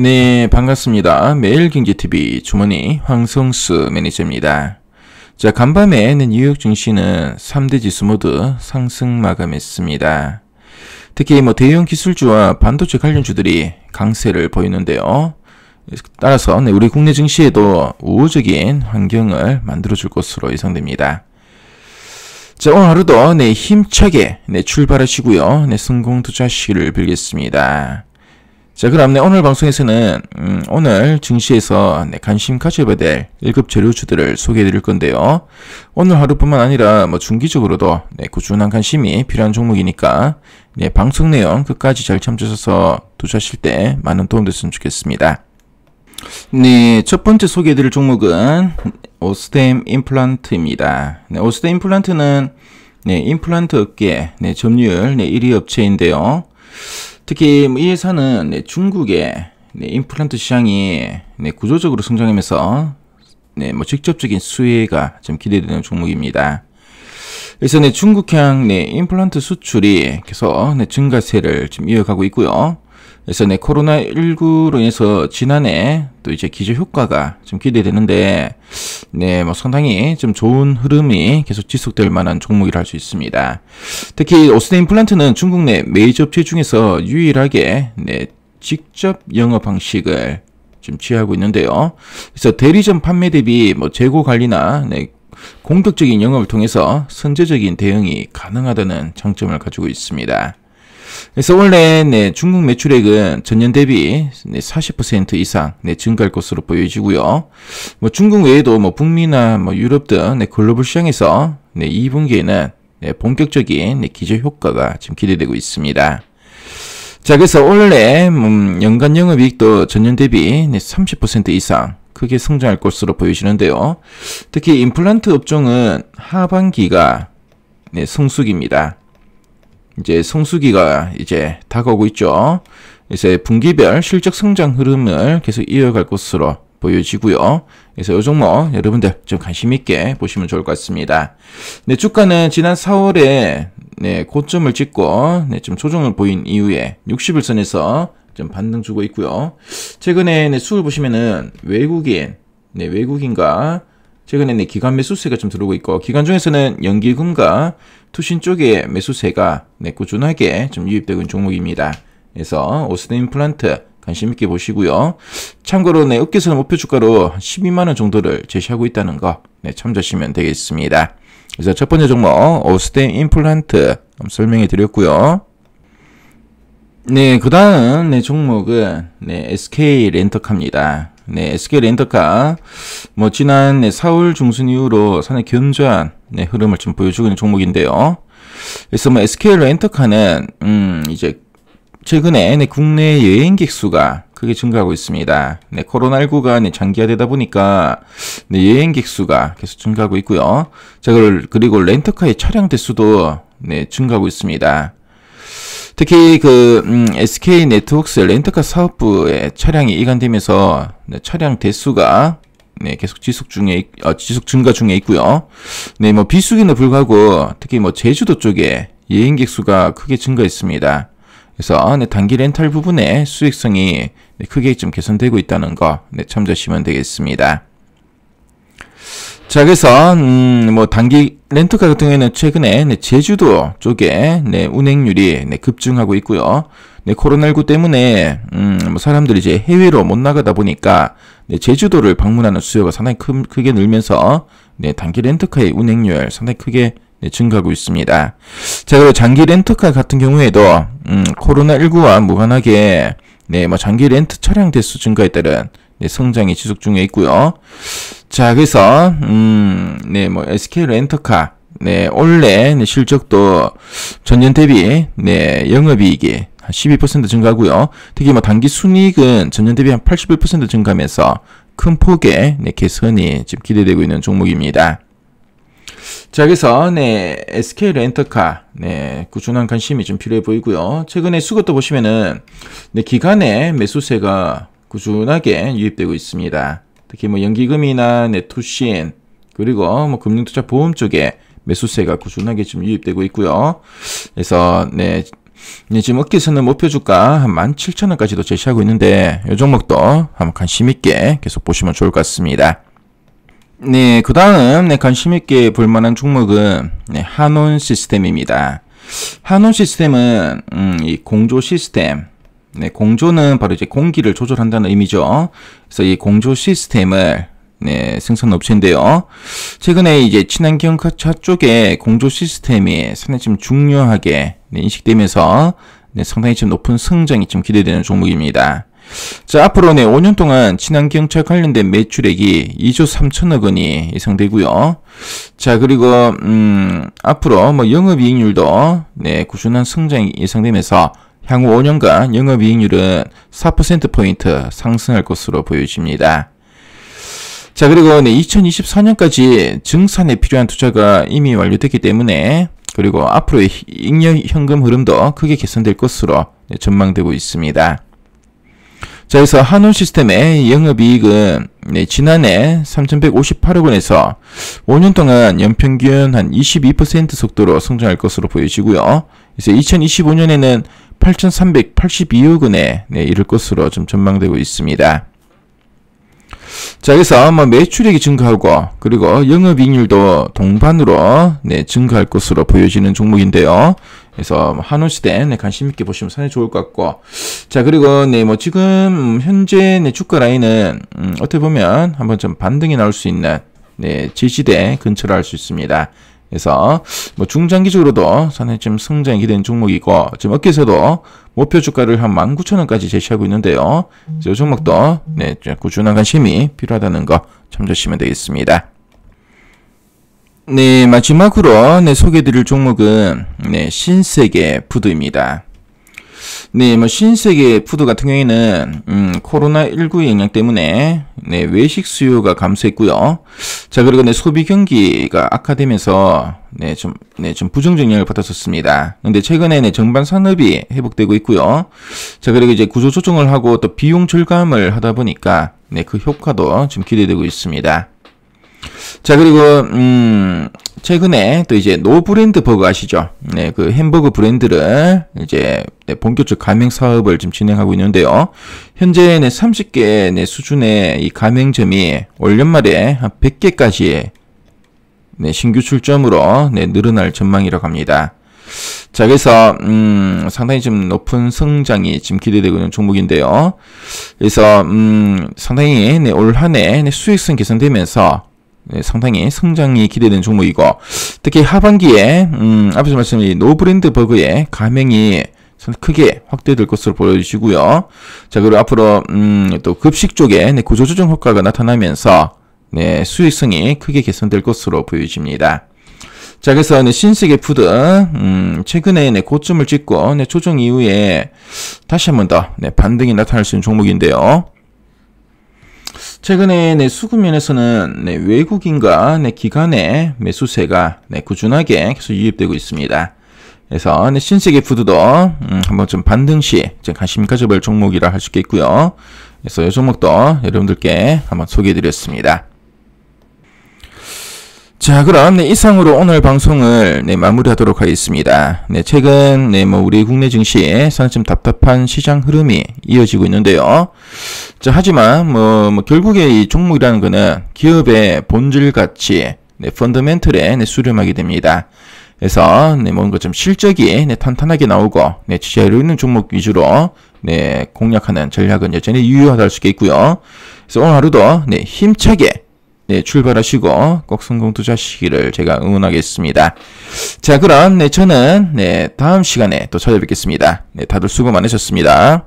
네, 반갑습니다. 매일경제TV 주머니 황성수 매니저입니다. 자, 간밤에는 뉴욕 증시는 3대 지수 모두 상승 마감했습니다. 특히 뭐 대형 기술주와 반도체 관련주들이 강세를 보이는데요. 따라서 네, 우리 국내 증시에도 우호적인 환경을 만들어줄 것으로 예상됩니다. 자, 오늘 하루도 네, 힘차게 네, 출발하시고요. 네, 성공 투자 시를 빌겠습니다. 자, 그럼 네, 오늘 방송에서는 음, 오늘 증시에서 네, 관심 가져야될 1급 재료주들을 소개해 드릴 건데요. 오늘 하루뿐만 아니라 뭐 중기적으로도 네, 꾸준한 관심이 필요한 종목이니까 네, 방송 내용 끝까지 잘 참조하셔서 투자하실 때 많은 도움 됐으면 좋겠습니다. 네, 첫 번째 소개해 드릴 종목은 오스템 임플란트입니다. 네, 오스템 임플란트는 네, 임플란트 업계 네, 점유율 네, 1위 업체인데요. 특히 뭐 이 회사는 네, 중국의 네, 임플란트 시장이 네, 구조적으로 성장하면서 뭐 직접적인 수혜가 좀 기대되는 종목입니다. 그래서 중국향 임플란트 수출이 계속 증가세를 지금 이어가고 있고요. 그래서 네, 코로나19로 인해서 지난해 또 이제 기저 효과가 좀 기대되는데, 네, 뭐 상당히 좀 좋은 흐름이 계속 지속될 만한 종목이라 할 수 있습니다. 특히 오스테인 플란트는 중국 내 메이저 업체 중에서 유일하게, 네, 직접 영업 방식을 좀 취하고 있는데요. 그래서 대리점 판매 대비 뭐 재고 관리나, 네, 공격적인 영업을 통해서 선제적인 대응이 가능하다는 장점을 가지고 있습니다. 그래서 원래 네, 중국 매출액은 전년 대비 네, 40% 이상 네, 증가할 것으로 보여지고요. 뭐 중국 외에도 뭐 북미나 뭐 유럽 등 네, 글로벌 시장에서 네, 2분기에는 본격적인 기저 효과가 지금 기대되고 있습니다. 자, 그래서 원래 음, 연간 영업이익도 전년 대비 네, 30% 이상 크게 성장할 것으로 보여지는데요. 특히 임플란트 업종은 하반기가 성수기입니다. 이제 성수기가 이제 다가오고 있죠. 이제 분기별 실적 성장 흐름을 계속 이어갈 것으로 보여지고요. 그래서 요 종목 여러분들 좀 관심 있게 보시면 좋을 것 같습니다. 네, 주가는 지난 4월에 네, 고점을 찍고 네, 좀 조정을 보인 이후에 60일선에서 좀 반등 주고 있고요. 최근에 네, 수를 보시면은 외국인, 네, 외국인과 최근에 는 기관 매수세가 좀 들어오고 있고 기관 중에서는 연기금과 투신 쪽의 매수세가 네, 꾸준하게 좀 유입되고 있는 종목입니다. 그래서 오스덴임 플란트 관심 있게 보시고요. 참고로 네, 업계에서는 목표 주가로 12만 원 정도를 제시하고 있다는 거 네, 참조하시면 되겠습니다. 그래서 첫 번째 종목 오스덴 임플란트 설명해 드렸고요. 네, 그 다음 네, 종목은 네, SK 렌터카입니다. 네, SK 렌터카. 뭐, 지난 4월 중순 이후로 산의 견조한 네, 흐름을 좀 보여주고 있는 종목인데요. 그래서 뭐, SK 렌터카는, 음, 이제, 최근에 네, 국내 여행객 수가 크게 증가하고 있습니다. 네, 코로나19가 네, 장기화되다 보니까 네, 여행객 수가 계속 증가하고 있고요. 자, 그리고 렌터카의 차량 대수도 네, 증가하고 있습니다. 특히 그 음, SK 네트웍스 렌터카 사업부의 차량이 이관되면서 네, 차량 대수가 네, 계속 지속 중에 어, 지속 증가 중에 있고요. 네, 뭐 비수기는 불구하고 특히 뭐 제주도 쪽에 여행객 수가 크게 증가했습니다. 그래서 네, 단기 렌탈 부분의 수익성이 네, 크게 좀 개선되고 있다는 거 네, 참조하시면 되겠습니다. 자, 그래서, 음, 뭐, 단기 렌터카 같은 경우에는 최근에, 네, 제주도 쪽에, 네, 운행률이, 네, 급증하고 있고요. 네, 코로나19 때문에, 음, 뭐, 사람들이 이제 해외로 못 나가다 보니까, 네, 제주도를 방문하는 수요가 상당히 크, 크게 늘면서, 네, 단기 렌터카의 운행률 상당히 크게 네, 증가하고 있습니다. 자, 그리고 장기 렌터카 같은 경우에도, 음, 코로나19와 무관하게, 네, 뭐, 장기 렌트 차량 대수 증가에 따른, 네, 성장이 지속 중에 있고요. 자, 그래서, 음, 네, 뭐, SK 렌터카. 네, 올해 네, 실적도 전년 대비, 네, 영업이익이 12% 증가고요. 하 특히 뭐 단기 순이익은 전년 대비 한 81% 증가하면서 큰 폭의 네, 개선이 지금 기대되고 있는 종목입니다. 자, 그래서 네, SK 렌터카 네, 꾸준한 관심이 좀 필요해 보이고요. 최근에 수급도 보시면은 네, 기간에 매수세가 꾸준하게 유입되고 있습니다. 특히 뭐 연기금이나 네투신 그리고 뭐 금융투자 보험 쪽에 매수세가 꾸준하게 지금 유입되고 있고요. 그래서 네, 네 지금 업계에서는 목표 주가 한 17,000원까지도 제시하고 있는데 이 종목도 한번 관심 있게 계속 보시면 좋을 것 같습니다. 네, 그 다음 네, 관심 있게 볼 만한 종목은 네, 한온 시스템입니다. 한온 시스템은 음, 이 공조 시스템 네, 공조는 바로 이제 공기를 조절한다는 의미죠. 그래서 이 공조 시스템을 네, 생산 업체인데요. 최근에 이제 친환경 카차 쪽에 공조 시스템이 상당히 좀 중요하게 네, 인식되면서 네, 상당히 좀 높은 성장이 좀 기대되는 종목입니다. 자, 앞으로 네, 5년 동안 친환경차 관련된 매출액이 2조 3천억 원이 예상되고요. 자, 그리고 음, 앞으로 뭐 영업 이익률도 네, 꾸준한 성장이 예상되면서 향후 5년간 영업이익률은 4%포인트 상승할 것으로 보여집니다. 자 그리고 네, 2024년까지 증산에 필요한 투자가 이미 완료됐기 때문에 그리고 앞으로의 잉여 현금 흐름도 크게 개선될 것으로 네, 전망되고 있습니다. 자 그래서 한올 시스템의 영업이익은 네, 지난해 3,158억 원에서 5년 동안 연평균 한 22% 속도로 성장할 것으로 보여지고요. 그래서 2025년에는 8,382억 원에 네, 이를 것으로 좀 전망되고 있습니다. 자, 그래서 뭐 매출액이 증가하고 그리고 영업이익률도 동반으로 네, 증가할 것으로 보여지는 종목인데요. 그래서 뭐 한우시대 네, 관심 있게 보시면 상당히 좋을 것 같고 자 그리고 네뭐 지금 현재 네, 주가 라인은 음, 어떻게 보면 한번 좀 반등이 나올 수 있는 네, 지지대 근처로 할 수 있습니다. 그래서 뭐 중장기적으로도 상해쯤 성장이 기대는 종목이고 지금 업계에서도 목표 주가를 한 19,000원까지 제시하고 있는데요. 이 종목도 네, 꾸준한 관심이 필요하다는 거 참조하시면 되겠습니다. 네, 마지막으로 네, 소개해드릴 종목은 네, 신세계 푸드입니다. 네, 뭐 신세계 푸드 같은 경우에는 음, 코로나19의 영향 때문에 네, 외식 수요가 감소했고요. 자, 그리고 네, 소비 경기가 악화되면서 네, 좀, 네, 좀 부정적 영향을 받았었습니다. 근데 최근에 네, 정반 산업이 회복되고 있고요. 자, 그리고 이제 구조 조정을 하고 또 비용 절감을 하다 보니까 네, 그 효과도 지금 기대되고 있습니다. 자, 그리고 음, 최근에 또 이제 노브랜드 버그 아시죠? 네, 그 햄버거 브랜드를 이제 네, 본격적 가맹 사업을 지금 진행하고 있는데요. 현재 네, 30개 네, 수준의 이 가맹점이 올 연말에 한 100개까지 네, 신규 출점으로 네, 늘어날 전망이라고 합니다. 자, 그래서, 음, 상당히 좀 높은 성장이 지금 기대되고 있는 종목인데요. 그래서, 음, 상당히 네, 올한해 네, 수익성 개선되면서 네, 상당히 성장이 기대되는 종목이고 특히 하반기에 음, 앞에서 말씀드린 노브랜드 버그의 가맹이 크게 확대될 것으로 보여지고요. 자 그리고 앞으로 음, 또 급식 쪽에 네, 구조조정 효과가 나타나면서 네, 수익성이 크게 개선될 것으로 보여집니다. 자 그래서 네, 신세계 푸드 음, 최근에 네, 고점을 찍고 네, 조정 이후에 다시 한번 더 네, 반등이 나타날 수 있는 종목인데요. 최근에 네, 수급면에서는 네, 외국인과 네, 기관의 매수세가 네, 꾸준하게 계속 유입되고 있습니다. 그래서 네, 신세계 푸드도 음, 한번 좀 반등 시 관심 가져볼 종목이라 할 수 있겠고요. 그래서 이 종목도 여러분들께 한번 소개해드렸습니다. 자, 그럼 네, 이상으로 오늘 방송을 네, 마무리하도록 하겠습니다. 네, 최근 네, 뭐 우리 국내 증시에 상당히 답답한 시장 흐름이 이어지고 있는데요. 자, 하지만 뭐, 뭐 결국에 이 종목이라는 것은 기업의 본질 가치, 네, 펀더멘털에 네, 수렴하게 됩니다. 그래서 네, 뭔가 좀 실적이 네, 탄탄하게 나오고 네, 지지하려 있는 종목 위주로 네, 공략하는 전략은 여전히 유효하다 할수있고요 그래서 오늘 하루도 네, 힘차게 네, 출발하시고 꼭 성공 투자하시기를 제가 응원하겠습니다. 자, 그럼 네, 저는 네, 다음 시간에 또 찾아뵙겠습니다. 네, 다들 수고 많으셨습니다.